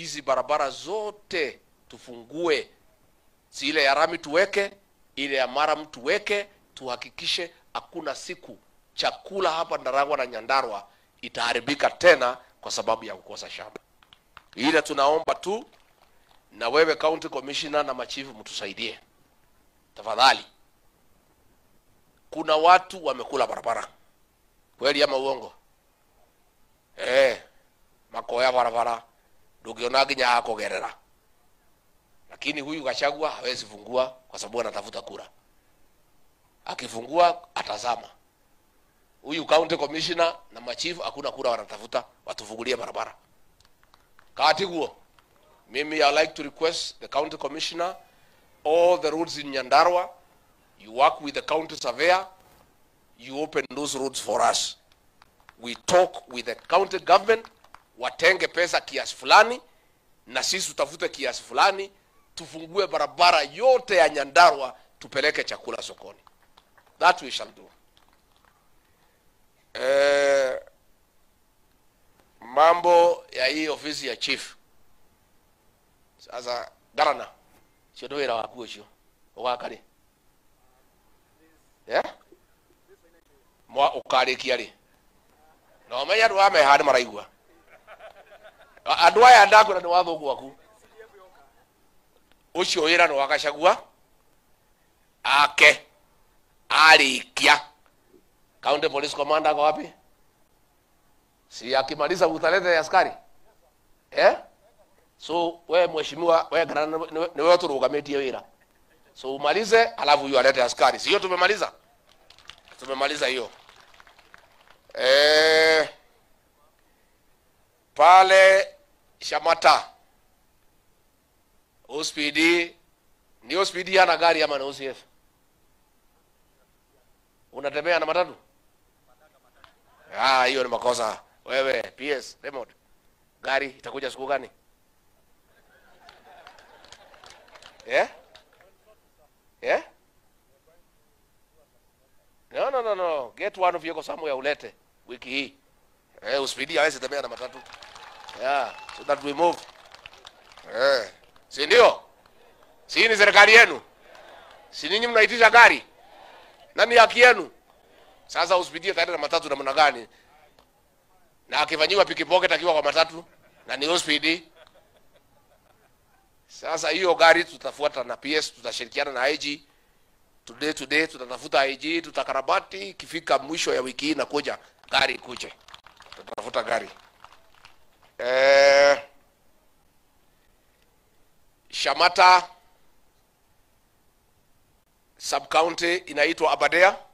hizi barabara zote tufungue, zile ile ya rami tuweke, ile ya mara mtuweke tuhakikishe hakuna siku chakula hapa Ndaragwa na Nyandarwa itaharibika tena kwa sababu ya kukosa shamba. Ila tunaomba tu na wewe county commissioner na machifu mtusaidie tafadhali. Kuna watu wamekula barabara, kweli ama uongo? Eh, makoya barabara ndungiona nginya ha lakini huyu Gachagua hawezi fungua kwa sababu anatafuta kura. Akifungua atazama. Huyu county commissioner na machifu hakuna kura wanatafuta, watufungulie barabara. Katiguo, mimi I like to request the county commissioner all the roads in nyandarwa you work with the county surveyor you open those roads for us. We talk with the county government watenge pesa kiasi fulani, na sisi tutafute kiasi fulani, tufungue barabara yote ya nyandarwa tupeleke chakula sokoni. That we shall do. e, mambo ya hii ofisi ya chief sasa garana cio ndå wä ra waku å cio å gakarä eh? å karä kia rä na å menya andå maraigua andå aya ndangåra nä wathå gwaku å cio wä ra nä wagacagua ake arä kia county police commander ako wapi si akimaliza utalete askari eh so we mheshimiwa we garana ni wewe turugametie wira so umalize alafu yu alete askari sio tumemaliza tumemaliza hiyo eh pale Shamata OSPD ni OSPD ana gari ama ni OCF? Unatembea na matatu? Ah, hiyo ni makosa. Wewe PS remote. Gari itakuja siku gani? Yeah? Yeah? No, no, no, no. Get one of yako somewhere ulete wiki hii. Eh, hey, OSPD tembea na matatu yeah, so that we move yeah. si ndio? Si ni serikali yenu? Si ninyi mnaitisha gari nani haki yenu? Sasa usipitie tayari na matatu namna gani? Na akifanyiwa pikipoke takiwa kwa matatu na ni speed. Sasa hiyo gari tutafuata na PS, tutashirikiana na IG today today, tutatafuta IG, tutakarabati. Ikifika mwisho ya wiki hii na kuja gari kuje, tutatafuta gari eh, Shamata sub county inaitwa Abadea